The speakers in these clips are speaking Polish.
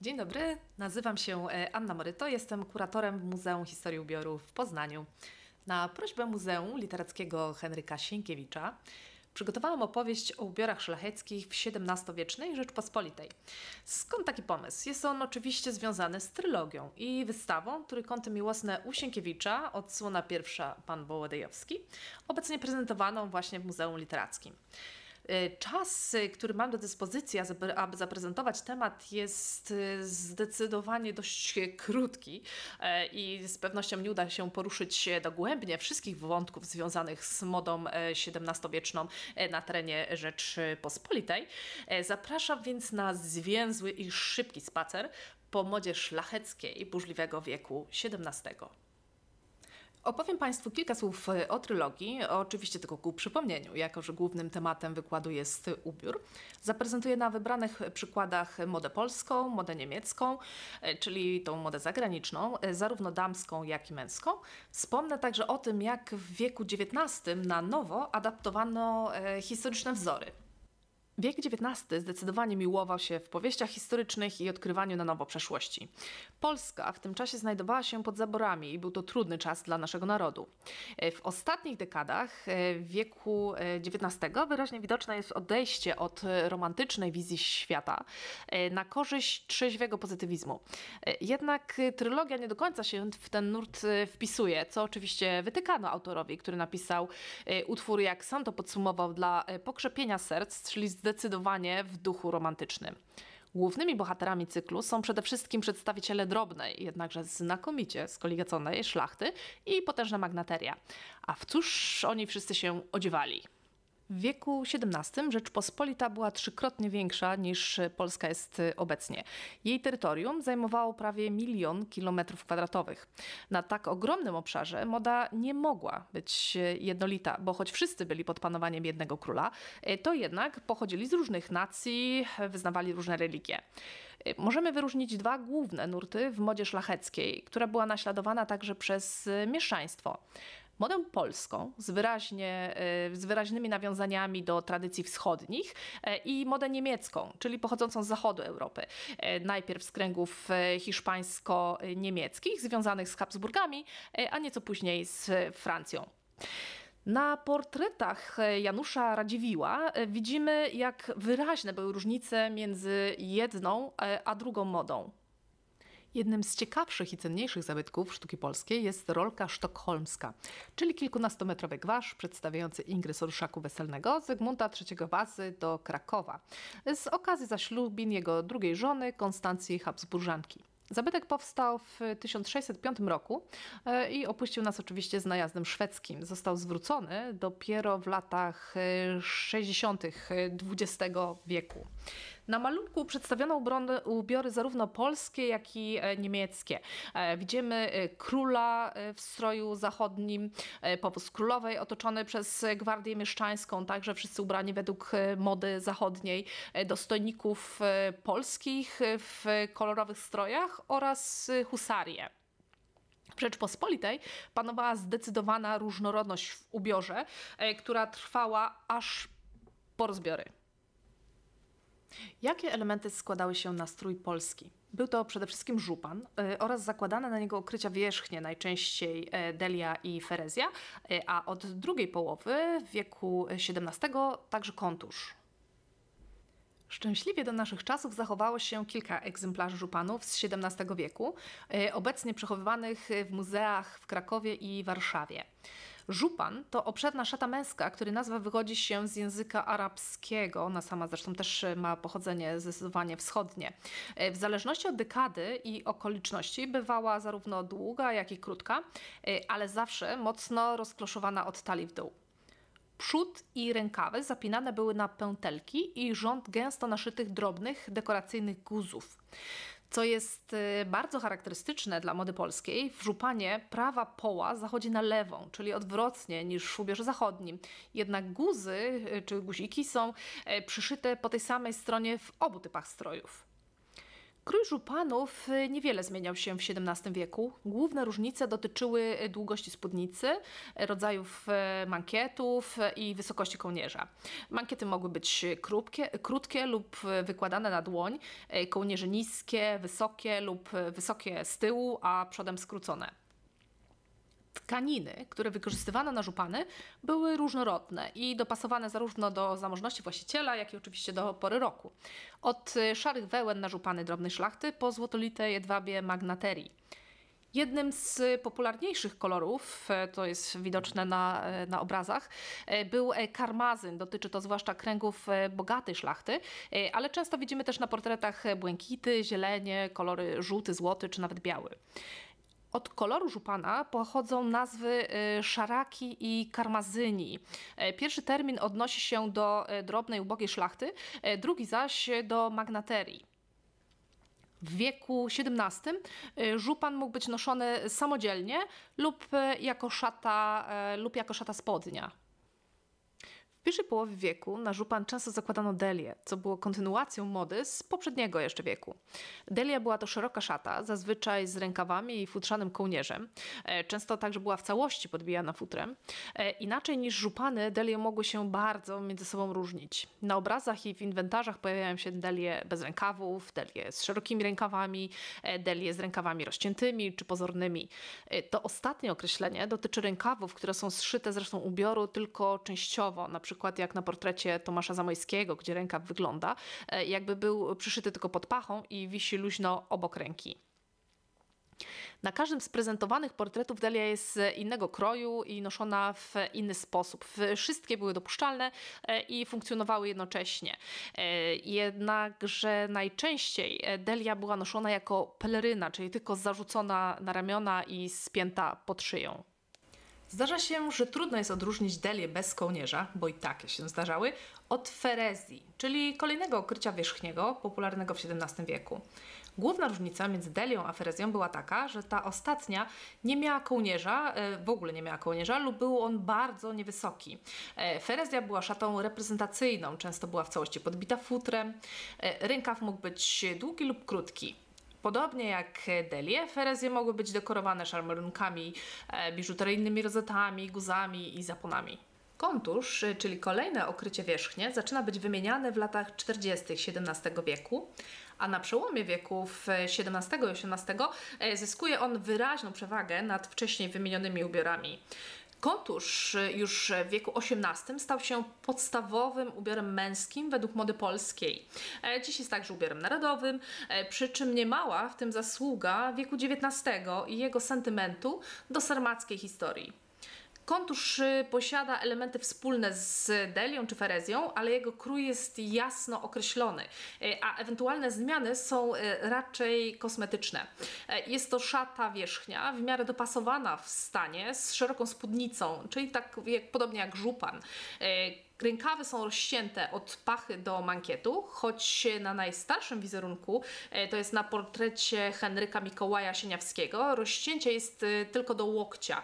Dzień dobry, nazywam się e, Anna Moryto, jestem kuratorem w Muzeum Historii Ubioru w Poznaniu. Na prośbę Muzeum Literackiego Henryka Sienkiewicza przygotowałam opowieść o ubiorach szlacheckich w XVII-wiecznej Rzeczpospolitej. Skąd taki pomysł? Jest on oczywiście związany z trylogią i wystawą kąty Miłosne u Sienkiewicza, odsłona pierwsza Pan Wołodyjowski, obecnie prezentowaną właśnie w Muzeum Literackim. Y, czas, y, który mam do dyspozycji, aby zaprezentować temat, jest y, zdecydowanie dość krótki e, i z pewnością nie uda się poruszyć dogłębnie wszystkich wątków związanych z modą XVII-wieczną e, e, na terenie Rzeczypospolitej. Zapraszam więc na zwięzły i szybki spacer po modzie szlacheckiej burzliwego wieku XVII. Opowiem Państwu kilka słów e, o trylogii, oczywiście tylko ku przypomnieniu, jako że głównym tematem wykładu jest ubiór. Zaprezentuję na wybranych przykładach modę polską, modę niemiecką, e, czyli tą modę zagraniczną, e, zarówno damską, jak i męską. Wspomnę także o tym, jak w wieku XIX na nowo adaptowano historyczne wzory Wiek XIX zdecydowanie miłował się w powieściach historycznych i odkrywaniu na nowo przeszłości. Polska w tym czasie znajdowała się pod zaborami i był to trudny czas dla naszego narodu. E, w ostatnich dekadach e, wieku XIX e, wyraźnie widoczne jest odejście od romantycznej wizji świata na korzyść trzeźwego pozytywizmu. Jednak trylogia nie do końca się w ten nurt wpisuje, co oczywiście wytykano autorowi, który napisał utwór, jak sam to podsumował, dla pokrzepienia serc, czyli z zdecydowanie w duchu romantycznym. Głównymi bohaterami cyklu są przede wszystkim przedstawiciele drobnej, jednakże znakomicie skoligaconej szlachty i potężna magnateria. A w cóż oni wszyscy się odziewali? W wieku XVII Rzeczpospolita była trzykrotnie większa niż Polska jest obecnie. Jej terytorium zajmowało prawie milion kilometrów kwadratowych. Na tak ogromnym obszarze moda nie mogła być jednolita, bo choć wszyscy byli pod panowaniem jednego króla, to jednak pochodzili z różnych nacji, wyznawali różne religie. Możemy wyróżnić dwa główne nurty w modzie szlacheckiej, która była naśladowana także przez mieszczaństwo modę polską z, wyraźnie, e, z wyraźnymi nawiązaniami do tradycji wschodnich e, i modę niemiecką, czyli pochodzącą z zachodu Europy. E, najpierw z kręgów hiszpańsko-niemieckich związanych z Habsburgami, a nieco później z Francją. Na portretach Janusza Radziwiła widzimy, jak wyraźne były różnice między jedną a drugą modą. Jednym z ciekawszych i cenniejszych zabytków sztuki polskiej jest rolka sztokholmska, czyli kilkunastometrowy gwarz przedstawiający ingres orszaku weselnego Zygmunta III Wazy do Krakowa z okazji zaślubin jego drugiej żony Konstancji Habsburżanki. Zabytek powstał w 1605 roku e, i opuścił nas oczywiście z najazdem szwedzkim. Został zwrócony dopiero w latach 60. E, XX e, wieku. Na malunku przedstawiono ubiory zarówno polskie, jak i e, niemieckie. E, widzimy e, króla w stroju zachodnim, powóz królowej otoczony przez gwardię mieszczańską, także wszyscy ubrani według mody zachodniej, dostojników polskich w kolorowych strojach oraz husarie. W Rzeczpospolitej panowała zdecydowana różnorodność w ubiorze, która trwała aż po rozbiory. Jakie elementy składały się na strój polski? Był to przede wszystkim żupan e, oraz zakładane na niego okrycia wierzchnie, najczęściej e, delia i ferezja, e, a od drugiej połowy wieku XVII także kontusz. Szczęśliwie do naszych czasów zachowało się kilka egzemplarzy żupanów z XVII wieku, obecnie przechowywanych w muzeach w Krakowie i Warszawie. Żupan to obszerna szata męska, której nazwa wychodzi się z języka arabskiego. Ona sama zresztą też e, ma pochodzenie zdecydowanie wschodnie. E, w zależności od dekady i okoliczności bywała zarówno długa, jak i krótka, e, ale zawsze mocno rozkloszowana od talii w dół. Przód i rękawy zapinane były na pętelki i rząd gęsto naszytych drobnych, dekoracyjnych guzów. Co jest y, bardzo charakterystyczne dla mody polskiej, wrzupanie prawa poła zachodzi na lewą, czyli odwrotnie niż w szubierzu zachodnim. Jednak guzy y, czy guziki są y, przyszyte po tej samej stronie w obu typach strojów. Krój żupanów y, niewiele zmieniał się w XVII wieku. Główne różnice dotyczyły y, długości spódnicy, y, rodzajów mankietów i wysokości kołnierza. Mankiety mogły być krótkie, krótkie lub wykładane na dłoń, kołnierze niskie, wysokie lub wysokie z tyłu, a przodem skrócone tkaniny, które wykorzystywano na żupany, były różnorodne i dopasowane zarówno do zamożności właściciela, jak i oczywiście do pory roku. Od e, szarych wełen na żupany drobnej szlachty po złotolite jedwabie magnaterii. Jednym z popularniejszych kolorów, e, to jest widoczne na, e, na obrazach, był karmazyn. Dotyczy to zwłaszcza kręgów bogatej szlachty, ale często widzimy też na portretach błękity, zielenie, kolory żółty, złoty czy nawet biały. Od koloru żupana pochodzą nazwy y, szaraki i karmazyni. E, pierwszy termin odnosi się do e, drobnej, ubogiej szlachty, e, drugi zaś do magnaterii. W wieku XVII y, żupan mógł być noszony samodzielnie lub jako szata, lub jako szata spodnia pierwszej połowie wieku na żupan często zakładano delię, co było kontynuacją mody z poprzedniego jeszcze wieku. Delia była to szeroka szata, zazwyczaj z rękawami i futrzanym kołnierzem. E, często także była w całości podbijana futrem. E, inaczej niż żupany, delie mogły się bardzo między sobą różnić. Na obrazach i w inwentarzach pojawiają się delie bez rękawów, delie z szerokimi rękawami, e, delie z rękawami rozciętymi czy pozornymi. To ostatnie określenie dotyczy rękawów, które są zszyte zresztą ubioru tylko częściowo, np przykład jak na portrecie Tomasza Zamojskiego, gdzie rękaw wygląda, e, jakby był przyszyty tylko pod pachą i wisi luźno obok ręki. Na każdym z prezentowanych portretów Delia jest innego kroju i noszona w inny sposób. Wszystkie były dopuszczalne e, i funkcjonowały jednocześnie. E, jednakże najczęściej Delia była noszona jako peleryna, czyli tylko zarzucona na ramiona i spięta pod szyją. Zdarza się, że trudno jest odróżnić delie bez kołnierza, bo i takie się zdarzały, od ferezji, czyli kolejnego okrycia wierzchniego popularnego w XVII wieku. Główna różnica między delią a ferezją była taka, że ta ostatnia nie miała kołnierza, e, w ogóle nie miała kołnierza lub był on bardzo niewysoki. E, ferezja była szatą reprezentacyjną, często była w całości podbita futrem, e, rękaw mógł być długi lub krótki. Podobnie jak delie, ferezie mogły być dekorowane szarmerunkami, e, biżuteryjnymi rozetami, guzami i zaponami. Kontusz, e, czyli kolejne okrycie wierzchnie, zaczyna być wymieniane w latach 40. XVII wieku, a na przełomie wieków XVII e, i XVIII zyskuje on wyraźną przewagę nad wcześniej wymienionymi ubiorami. Kontusz y, już w wieku XVIII stał się podstawowym ubiorem męskim według mody polskiej. E, dziś jest także ubiorem narodowym, e, przy czym niemała w tym zasługa wieku XIX i jego sentymentu do sarmackiej historii. Kontusz y, posiada elementy wspólne z Delią czy Ferezją, ale jego krój jest jasno określony, y, a ewentualne zmiany są y, raczej kosmetyczne. Jest to szata wierzchnia, w miarę dopasowana w stanie, z szeroką spódnicą, czyli tak jak, podobnie jak żupan. Rękawy są rozcięte od pachy do mankietu, choć na najstarszym wizerunku, to jest na portrecie Henryka Mikołaja Sieniawskiego, rozcięcie jest tylko do łokcia.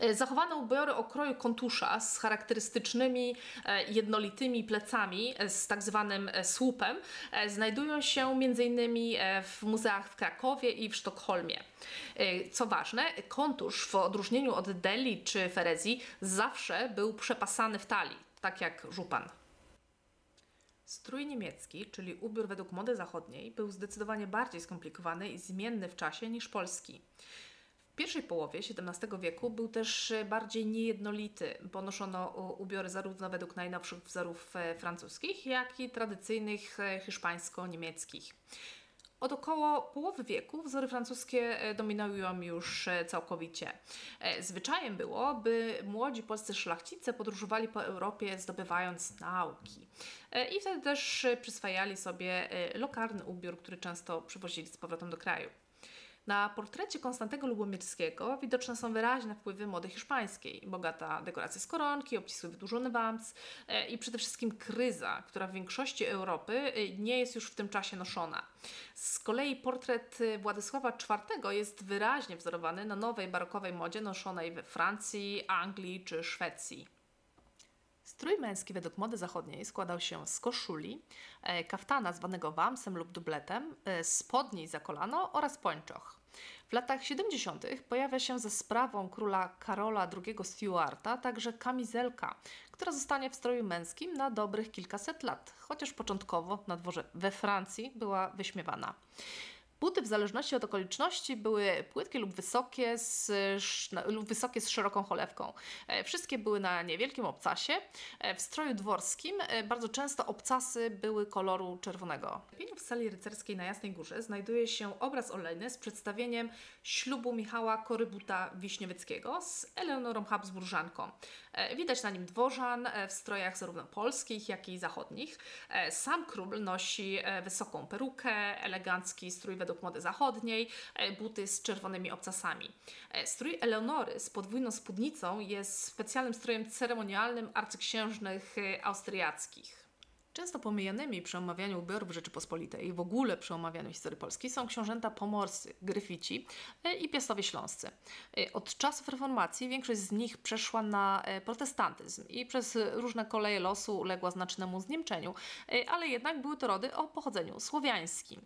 E, Zachowano ubiory okroju kontusza z charakterystycznymi e, jednolitymi plecami e, z tak zwanym słupem znajdują się m.in. w muzeach w Krakowie i w Sztokholmie. Co ważne, kontusz w odróżnieniu od deli czy ferezji zawsze był przepasany w talii, tak jak żupan. Strój niemiecki, czyli ubiór według mody zachodniej, był zdecydowanie bardziej skomplikowany i zmienny w czasie niż polski. W pierwszej połowie XVII wieku był też e, bardziej niejednolity, ponoszono ubiory zarówno według najnowszych wzorów e, francuskich, jak i tradycyjnych e, hiszpańsko-niemieckich. Od około połowy wieku wzory francuskie dominują już całkowicie. Zwyczajem było, by młodzi polscy szlachcice podróżowali po Europie zdobywając nauki. I wtedy też przyswajali sobie lokalny ubiór, który często przywozili z powrotem do kraju. Na portrecie Konstantego Lubomirskiego widoczne są wyraźne wpływy mody hiszpańskiej. Bogata dekoracja z koronki, obcisły wydłużony wams e, i przede wszystkim kryza, która w większości Europy e, nie jest już w tym czasie noszona. Z kolei portret e, Władysława IV jest wyraźnie wzorowany na nowej barokowej modzie noszonej we Francji, Anglii czy Szwecji. Strój męski według mody zachodniej składał się z koszuli, e, kaftana zwanego wamsem lub dubletem, e, spodni za kolano oraz pończoch. W latach 70. pojawia się ze sprawą króla Karola II Stuarta także kamizelka, która zostanie w stroju męskim na dobrych kilkaset lat, chociaż początkowo na dworze we Francji była wyśmiewana. Buty w zależności od okoliczności były płytkie lub wysokie z, lub wysokie z szeroką cholewką. E, wszystkie były na niewielkim obcasie. E, w stroju dworskim e, bardzo często obcasy były koloru czerwonego. W sali rycerskiej na Jasnej Górze znajduje się obraz olejny z przedstawieniem ślubu Michała Korybuta Wiśniewieckiego z Eleonorą Habsburżanką. Widać na nim dworzan w strojach zarówno polskich, jak i zachodnich. Sam król nosi wysoką perukę, elegancki strój według według mody zachodniej, e, buty z czerwonymi obcasami. E, strój Eleonory z podwójną spódnicą jest specjalnym strojem ceremonialnym arcyksiężnych e, austriackich. Często pomijanymi przy omawianiu ubiorów Rzeczypospolitej w ogóle przy omawianiu historii Polski są książęta pomorscy, gryfici i piastowie śląscy. Od czasów reformacji większość z nich przeszła na protestantyzm i przez różne koleje losu uległa znacznemu zniemczeniu, ale jednak były to rody o pochodzeniu słowiańskim.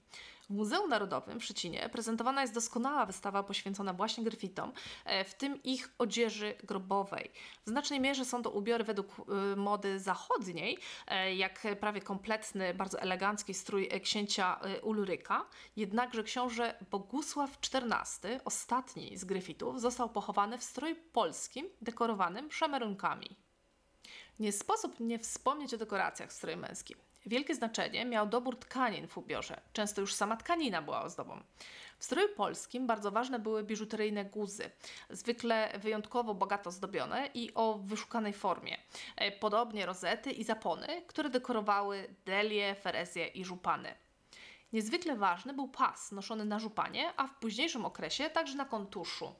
W Muzeum Narodowym w Szczecinie prezentowana jest doskonała wystawa poświęcona właśnie gryfitom, e, w tym ich odzieży grobowej. W znacznej mierze są to ubiory według e, mody zachodniej, e, jak prawie kompletny, bardzo elegancki strój księcia Ulryka. Jednakże książę Bogusław XIV, ostatni z gryfitów, został pochowany w stroju polskim dekorowanym szamerunkami. Nie sposób nie wspomnieć o dekoracjach w stroju męskim. Wielkie znaczenie miał dobór tkanin w ubiorze. Często już sama tkanina była ozdobą. W stroju polskim bardzo ważne były biżuteryjne guzy, zwykle wyjątkowo bogato zdobione i o wyszukanej formie. E, podobnie rozety i zapony, które dekorowały delie, ferezje i żupany. Niezwykle ważny był pas noszony na żupanie, a w późniejszym okresie także na kontuszu.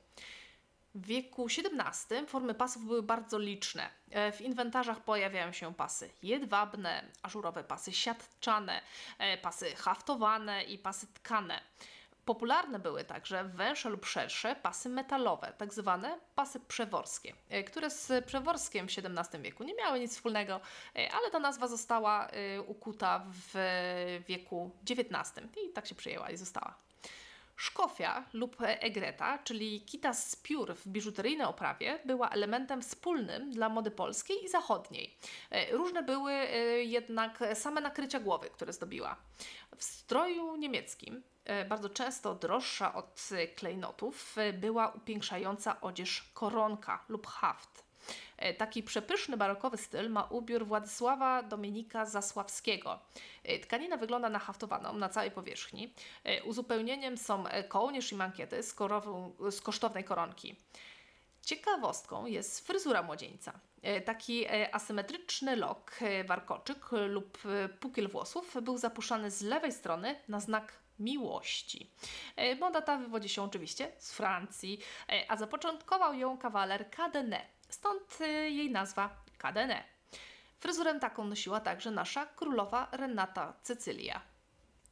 W wieku XVII formy pasów były bardzo liczne. E, w inwentarzach pojawiają się pasy jedwabne, ażurowe pasy siatczane, e, pasy haftowane i pasy tkane. Popularne były także węższe lub szersze pasy metalowe, tak zwane pasy przeworskie, e, które z przeworskiem w XVII wieku nie miały nic wspólnego, ale ta nazwa została ukuta w wieku XIX i tak się przyjęła i została. Szkofia lub egreta, czyli kita z piór w biżuteryjnej oprawie, była elementem wspólnym dla mody polskiej i zachodniej. E, różne były e, jednak same nakrycia głowy, które zdobiła. W stroju niemieckim e, bardzo często droższa od klejnotów była upiększająca odzież koronka lub haft. E, taki przepyszny barokowy styl ma ubiór Władysława Dominika Zasławskiego. E, tkanina wygląda na haftowaną na całej powierzchni. E, uzupełnieniem są kołnierz i mankiety z, korowy, z kosztownej koronki. Ciekawostką jest fryzura młodzieńca. Taki asymetryczny lok, warkoczyk lub pukiel włosów był zapuszczany z lewej strony na znak miłości. Moda ta wywodzi się oczywiście z Francji, a zapoczątkował ją kawaler Cadenet stąd y, jej nazwa Kadene. Fryzurę taką nosiła także nasza królowa Renata Cecylia.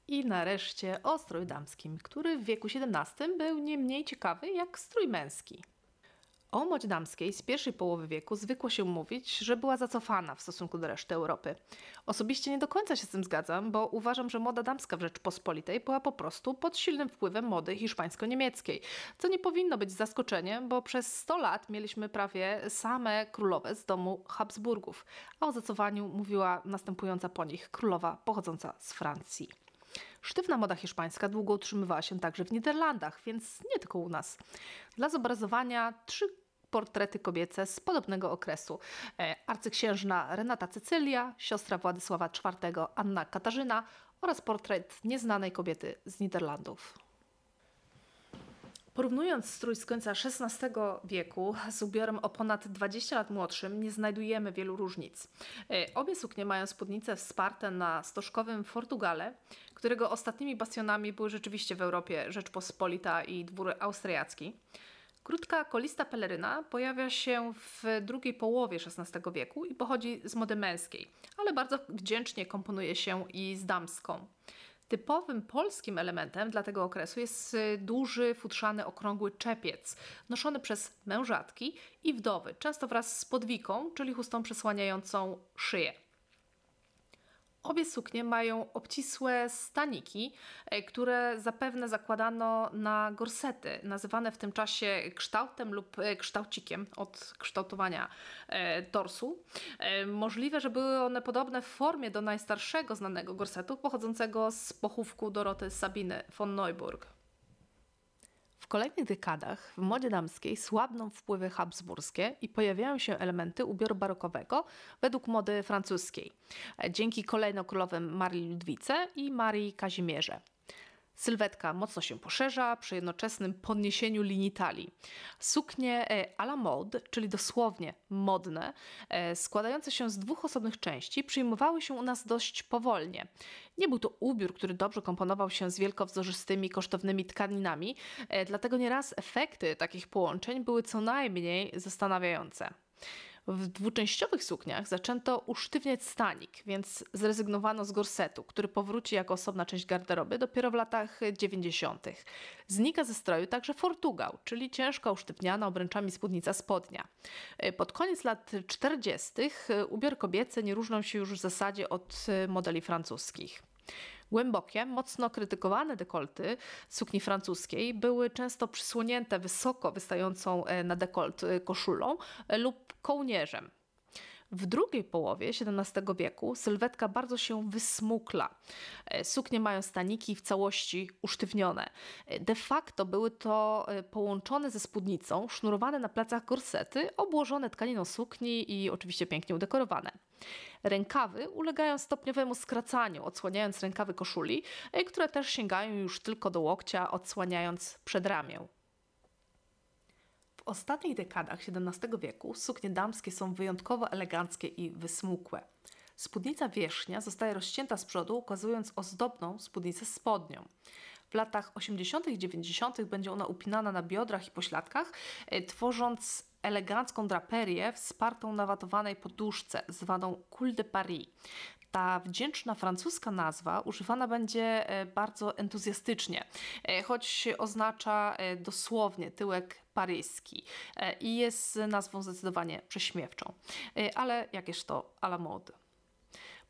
I nareszcie o damski, damskim, który w wieku XVII był nie mniej ciekawy jak strój męski. O moć damskiej z pierwszej połowy wieku zwykło się mówić, że była zacofana w stosunku do reszty Europy. Osobiście nie do końca się z tym zgadzam, bo uważam, że moda damska w Rzeczpospolitej była po prostu pod silnym wpływem mody hiszpańsko-niemieckiej, co nie powinno być zaskoczeniem, bo przez 100 lat mieliśmy prawie same królowe z domu Habsburgów, a o zacofaniu mówiła następująca po nich królowa pochodząca z Francji. Sztywna moda hiszpańska długo utrzymywała się także w Niderlandach, więc nie tylko u nas. Dla zobrazowania trzy portrety kobiece z podobnego okresu. E, arcyksiężna Renata Cecylia, siostra Władysława IV Anna Katarzyna oraz portret nieznanej kobiety z Niderlandów. Porównując strój z końca XVI wieku z ubiorem o ponad 20 lat młodszym, nie znajdujemy wielu różnic. E, obie suknie mają spódnice wsparte na stożkowym Fortugale, którego ostatnimi bastionami były rzeczywiście w Europie Rzeczpospolita i dwór austriacki. Krótka, kolista peleryna pojawia się w drugiej połowie XVI wieku i pochodzi z mody męskiej, ale bardzo wdzięcznie komponuje się i z damską. Typowym polskim elementem dla tego okresu jest y, duży, futrzany, okrągły czepiec, noszony przez mężatki i wdowy, często wraz z podwiką, czyli chustą przesłaniającą szyję. Obie suknie mają obcisłe staniki, e, które zapewne zakładano na gorsety, nazywane w tym czasie kształtem lub e, kształcikiem od kształtowania e, torsu. Możliwe, że były one podobne w formie do najstarszego znanego gorsetu pochodzącego z pochówku Doroty Sabiny von Neuburg. W kolejnych dekadach w modzie damskiej słabną wpływy habsburskie i pojawiają się elementy ubioru barokowego według mody francuskiej, dzięki kolejno królowym Marii Ludwice i Marii Kazimierze. Sylwetka mocno się poszerza przy jednoczesnym podniesieniu linii talii. Suknie e, à la mode, czyli dosłownie modne, e, składające się z dwóch osobnych części, przyjmowały się u nas dość powolnie. Nie był to ubiór, który dobrze komponował się z wielkowzorzystymi, kosztownymi tkaninami, e, dlatego nieraz efekty takich połączeń były co najmniej zastanawiające. W dwuczęściowych sukniach zaczęto usztywniać stanik, więc zrezygnowano z gorsetu, który powróci jako osobna część garderoby dopiero w latach 90. Znika ze stroju także fortugał, czyli ciężko usztywniana obręczami spódnica spodnia. Pod koniec lat 40. ubiór kobiecy nie różnił się już w zasadzie od modeli francuskich. Głębokie, mocno krytykowane dekolty sukni francuskiej były często przysłonięte wysoko wystającą e, na dekolt e, koszulą e, lub kołnierzem. W drugiej połowie XVII wieku sylwetka bardzo się wysmukla. E, suknie mają staniki w całości usztywnione. E, de facto były to e, połączone ze spódnicą, sznurowane na plecach korsety, obłożone tkaniną sukni i oczywiście pięknie udekorowane. Rękawy ulegają stopniowemu skracaniu, odsłaniając rękawy koszuli, które też sięgają już tylko do łokcia, odsłaniając przedramię ostatnich dekadach XVII wieku suknie damskie są wyjątkowo eleganckie i wysmukłe. Spódnica wierzchnia zostaje rozcięta z przodu, ukazując ozdobną spódnicę spodnią. W latach 80. i 90. będzie ona upinana na biodrach i pośladkach, e, tworząc elegancką draperię wspartą na watowanej poduszce, zwaną cul de Paris ta wdzięczna francuska nazwa używana będzie e, bardzo entuzjastycznie, e, choć oznacza e, dosłownie tyłek paryski i jest nazwą zdecydowanie prześmiewczą, ale jakież to à la mode.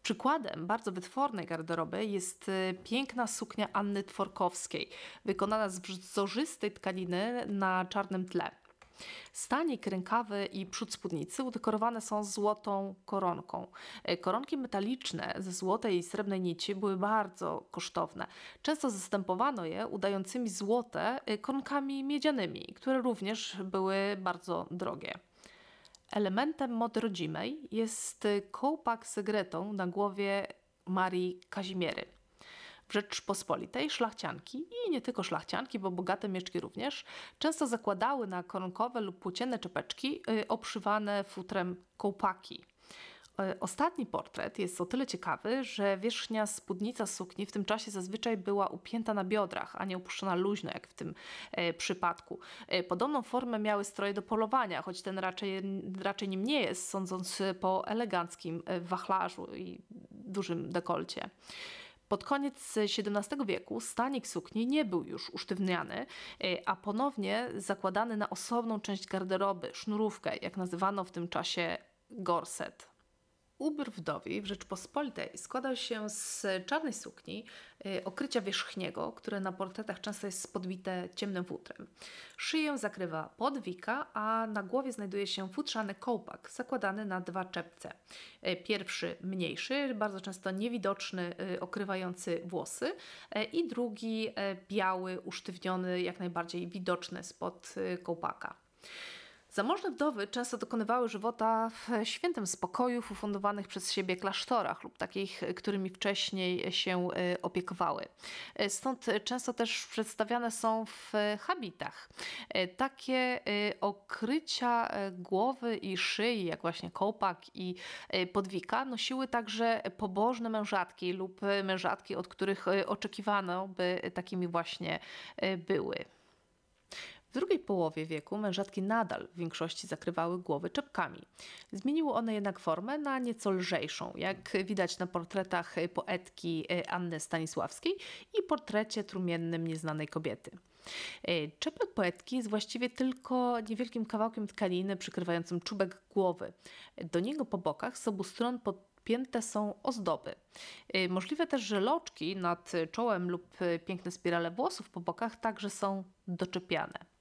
Przykładem bardzo wytwornej garderoby jest piękna suknia Anny Tworkowskiej, wykonana z wzorzystej tkaniny na czarnym tle. Stanik, rękawy i przód spódnicy udekorowane są złotą koronką. E, koronki metaliczne ze złotej i srebrnej nici były bardzo kosztowne. Często zastępowano je udającymi złote e, koronkami miedzianymi, które również były bardzo drogie. Elementem mody rodzimej jest e, kołpak z na głowie Marii Kazimiery. W Rzeczpospolitej szlachcianki i nie tylko szlachcianki, bo bogate mieszki również, często zakładały na koronkowe lub płócienne czepeczki y, obszywane futrem kołpaki. Y, ostatni portret jest o tyle ciekawy, że wierzchnia spódnica sukni w tym czasie zazwyczaj była upięta na biodrach, a nie opuszczona luźno, jak w tym e, przypadku. E, podobną formę miały stroje do polowania, choć ten raczej, raczej nim nie jest, sądząc po eleganckim wachlarzu i dużym dekolcie. Pod koniec XVII wieku stanik sukni nie był już usztywniany, y, a ponownie zakładany na osobną część garderoby, sznurówkę, jak nazywano w tym czasie gorset. Ubr wdowi w Rzeczpospolitej składał się z czarnej sukni, y, okrycia wierzchniego, które na portretach często jest podbite ciemnym futrem. Szyję zakrywa podwika, a na głowie znajduje się futrzany kołpak zakładany na dwa czepce. Y, pierwszy mniejszy, bardzo często niewidoczny, y, okrywający włosy i drugi biały, usztywniony, jak najbardziej widoczny spod kołpaka. Zamożne wdowy często dokonywały żywota w świętym spokoju w ufundowanych przez siebie klasztorach lub takich, którymi wcześniej się y, opiekowały. Stąd często też przedstawiane są w habitach. Y, takie y, okrycia głowy i szyi, jak właśnie kołpak i podwika, nosiły także pobożne mężatki lub mężatki, od których oczekiwano, by takimi właśnie były. W drugiej połowie wieku mężatki nadal w większości zakrywały głowy czepkami. Zmieniły one jednak formę na nieco lżejszą, jak widać na portretach poetki e, Anny Stanisławskiej i portrecie trumiennym nieznanej kobiety. E, czepek poetki jest właściwie tylko niewielkim kawałkiem tkaniny przykrywającym czubek głowy. Do niego po bokach z obu stron pod pięte są ozdoby. E, możliwe też, że loczki nad czołem lub piękne spirale włosów po bokach także są doczepiane.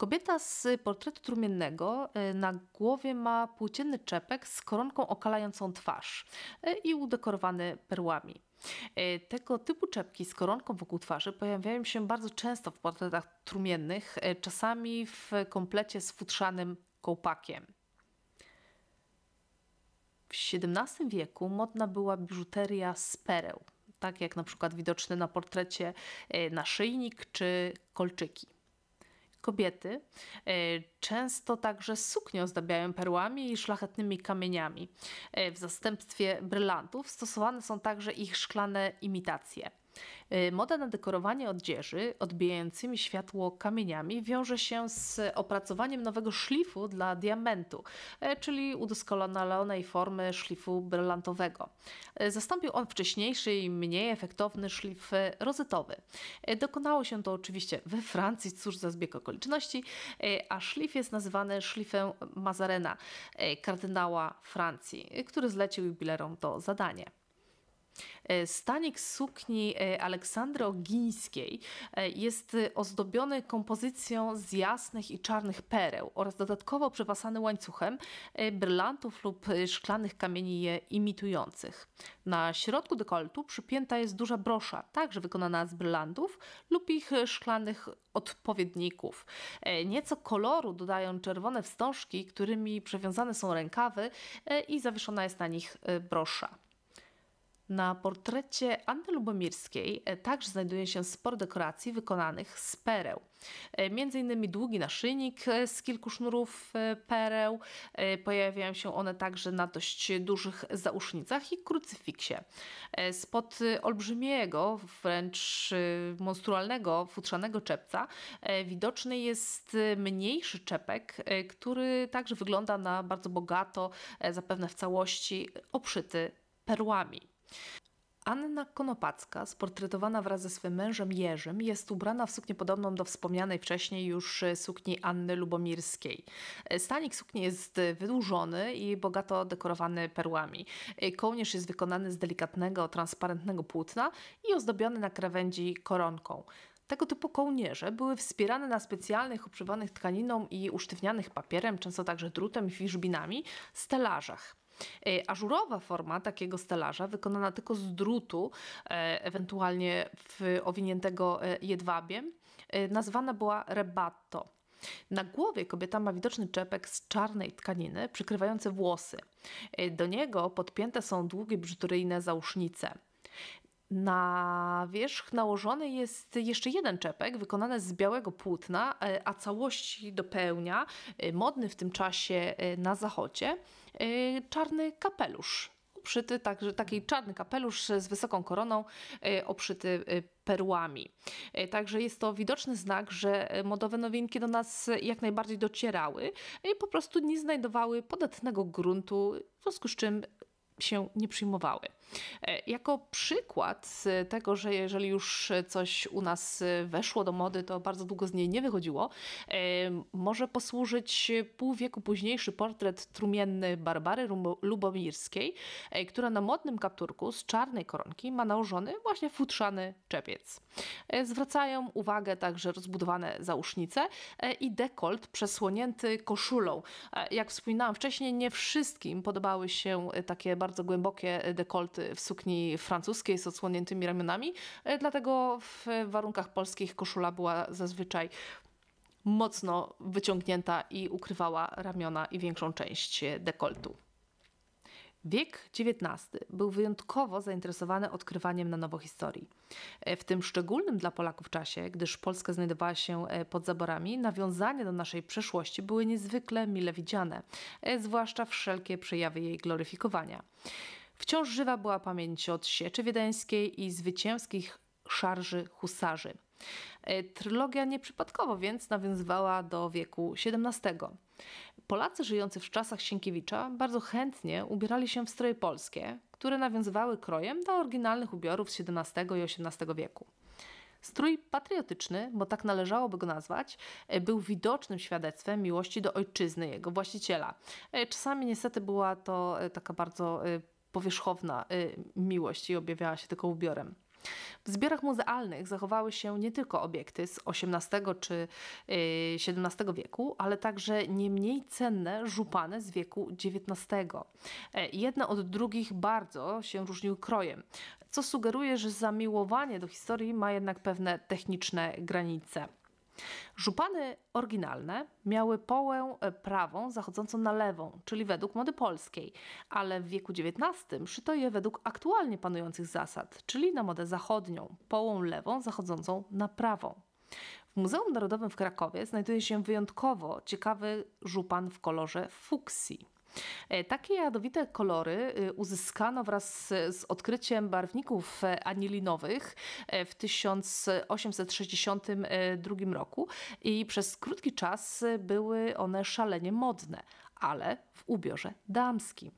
Kobieta z portretu trumiennego e, na głowie ma płócienny czepek z koronką okalającą twarz e, i udekorowany perłami. E, tego typu czepki z koronką wokół twarzy pojawiają się bardzo często w portretach trumiennych, czasami w komplecie z futrzanym kołpakiem. W XVII wieku modna była biżuteria z pereł, tak jak na przykład widoczny na portrecie naszyjnik czy kolczyki. Kobiety e, często także suknię ozdabiają perłami i szlachetnymi kamieniami. E, w zastępstwie brylantów stosowane są także ich szklane imitacje. Y, moda na dekorowanie odzieży odbijającymi światło kamieniami wiąże się z opracowaniem nowego szlifu dla diamentu, y, czyli udoskonalonej formy szlifu brylantowego. Y, zastąpił on wcześniejszy i mniej efektowny szlif rozetowy. Dokonało się to oczywiście we Francji, cóż za zbieg okoliczności, a szlif jest nazywany szlifem Mazarena, kardynała Francji, który zlecił jubilerom to zadanie. E, Stanik sukni e, Aleksandry Ogińskiej e, jest ozdobiony kompozycją z jasnych i czarnych pereł oraz dodatkowo przepasany łańcuchem brylantów lub szklanych kamieni je imitujących. Na środku dekoltu przypięta jest duża brosza, także wykonana z brylantów lub ich szklanych odpowiedników. Nieco koloru dodają czerwone wstążki, którymi przewiązane są rękawy i zawieszona jest na nich brosza. Na portrecie Anny Lubomirskiej e, także znajduje się sporo dekoracji wykonanych z pereł. E, między innymi długi naszyjnik e, z kilku sznurów pereł. Pojawiają się one także na dość dużych zausznicach i krucyfiksie. Spod olbrzymiego, wręcz monstrualnego, futrzanego czepca widoczny jest mniejszy czepek, który także wygląda na bardzo bogato, zapewne w całości obszyty perłami. Anna Konopacka, sportretowana wraz ze swym mężem Jerzym, jest ubrana w suknię podobną do wspomnianej wcześniej już e, sukni Anny Lubomirskiej. E, stanik sukni jest wydłużony i bogato dekorowany perłami. E, kołnierz jest wykonany z delikatnego, transparentnego płótna i ozdobiony na krawędzi koronką. Tego typu kołnierze były wspierane na specjalnych, obszywanych tkaniną i usztywnianych papierem, często także drutem i fiszbinami, stelażach. E, ażurowa forma takiego stelaża, wykonana tylko z drutu, e, ewentualnie owiniętego e, jedwabiem, nazwana była rebatto. Na głowie kobieta ma widoczny czepek z czarnej tkaniny przykrywający włosy. Do niego podpięte są długie brzydryjne zausznice. Na wierzch nałożony jest jeszcze jeden czepek wykonany z białego płótna, a całości dopełnia modny w tym czasie na zachodzie Y, czarny kapelusz. Obszyty, także taki czarny kapelusz z wysoką koroną, y, obszyty y, perłami. Także jest to widoczny znak, że modowe nowinki do nas jak najbardziej docierały i po prostu nie znajdowały podatnego gruntu, w związku z czym się nie przyjmowały. E, jako przykład e, tego, że jeżeli już coś u nas e, weszło do mody, to bardzo długo z niej nie wychodziło, może posłużyć pół wieku późniejszy portret trumienny Barbary Lubomirskiej, która na modnym kapturku z czarnej koronki ma nałożony właśnie futrzany czepiec. Zwracają uwagę także rozbudowane zausznice i dekolt przesłonięty koszulą. Jak wspominałam wcześniej, nie wszystkim podobały się takie bardzo głębokie dekolty Y, w sukni francuskiej z odsłoniętymi ramionami, y, dlatego w warunkach polskich koszula była zazwyczaj mocno wyciągnięta i ukrywała ramiona i większą część y, dekoltu. Wiek XIX był wyjątkowo zainteresowany odkrywaniem na nowo historii. E, w tym szczególnym dla Polaków czasie, gdyż Polska znajdowała się e, pod zaborami, nawiązania do naszej przeszłości były niezwykle mile widziane, e, zwłaszcza wszelkie przejawy jej gloryfikowania. Wciąż żywa była pamięć od sieczy wiedeńskiej i zwycięskich szarży husarzy. E, trylogia nieprzypadkowo więc nawiązywała do wieku XVII. Polacy żyjący w czasach Sienkiewicza bardzo chętnie ubierali się w stroje polskie, które nawiązywały krojem do oryginalnych ubiorów z XVII i XVIII wieku. Strój patriotyczny, bo tak należałoby go nazwać, e, był widocznym świadectwem miłości do ojczyzny jego właściciela. E, czasami niestety była to taka bardzo powierzchowna y, miłość i objawiała się tylko ubiorem. W zbiorach muzealnych zachowały się nie tylko obiekty z XVIII czy XVII y, wieku, ale także nie mniej cenne żupany z wieku XIX. E, jedne od drugich bardzo się różniły krojem, co sugeruje, że zamiłowanie do historii ma jednak pewne techniczne granice. Żupany oryginalne miały połę e, prawą zachodzącą na lewą, czyli według mody polskiej, ale w wieku XIX szyto je według aktualnie panujących zasad, czyli na modę zachodnią, połą lewą zachodzącą na prawą. W Muzeum Narodowym w Krakowie znajduje się wyjątkowo ciekawy żupan w kolorze fuksji. E, takie jadowite kolory y, uzyskano wraz z odkryciem barwników e, anilinowych e, w 1862 roku i przez krótki czas były one szalenie modne ale w ubiorze damskim.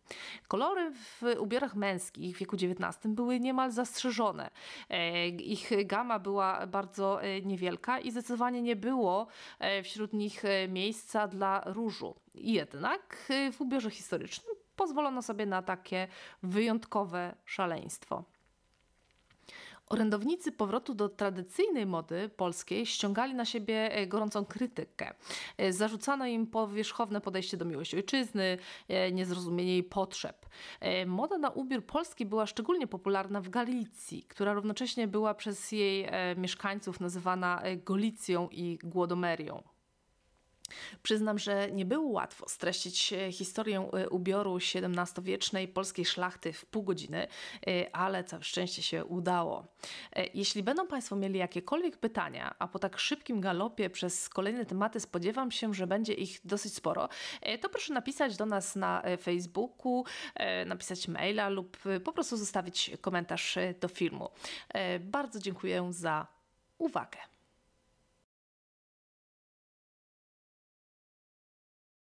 Kolory w ubiorach męskich w wieku XIX były niemal zastrzeżone. E, ich gama była bardzo e, niewielka i zdecydowanie nie było e, wśród nich miejsca dla różu. Jednak w ubiorze historycznym pozwolono sobie na takie wyjątkowe szaleństwo. Orędownicy powrotu do tradycyjnej mody polskiej ściągali na siebie e, gorącą krytykę. E, zarzucano im powierzchowne podejście do miłości ojczyzny, e, niezrozumienie jej potrzeb. Moda na ubiór polski była szczególnie popularna w Galicji, która równocześnie była przez jej mieszkańców nazywana Golicją i Głodomerią. Przyznam, że nie było łatwo streścić e, historię e, ubioru XVII-wiecznej polskiej szlachty w pół godziny, e, ale całe szczęście się udało. Jeśli będą Państwo mieli jakiekolwiek pytania, a po tak szybkim galopie przez kolejne tematy spodziewam się, że będzie ich dosyć sporo, to proszę napisać do nas na Facebooku, napisać maila lub po prostu zostawić komentarz do filmu. Bardzo dziękuję za uwagę.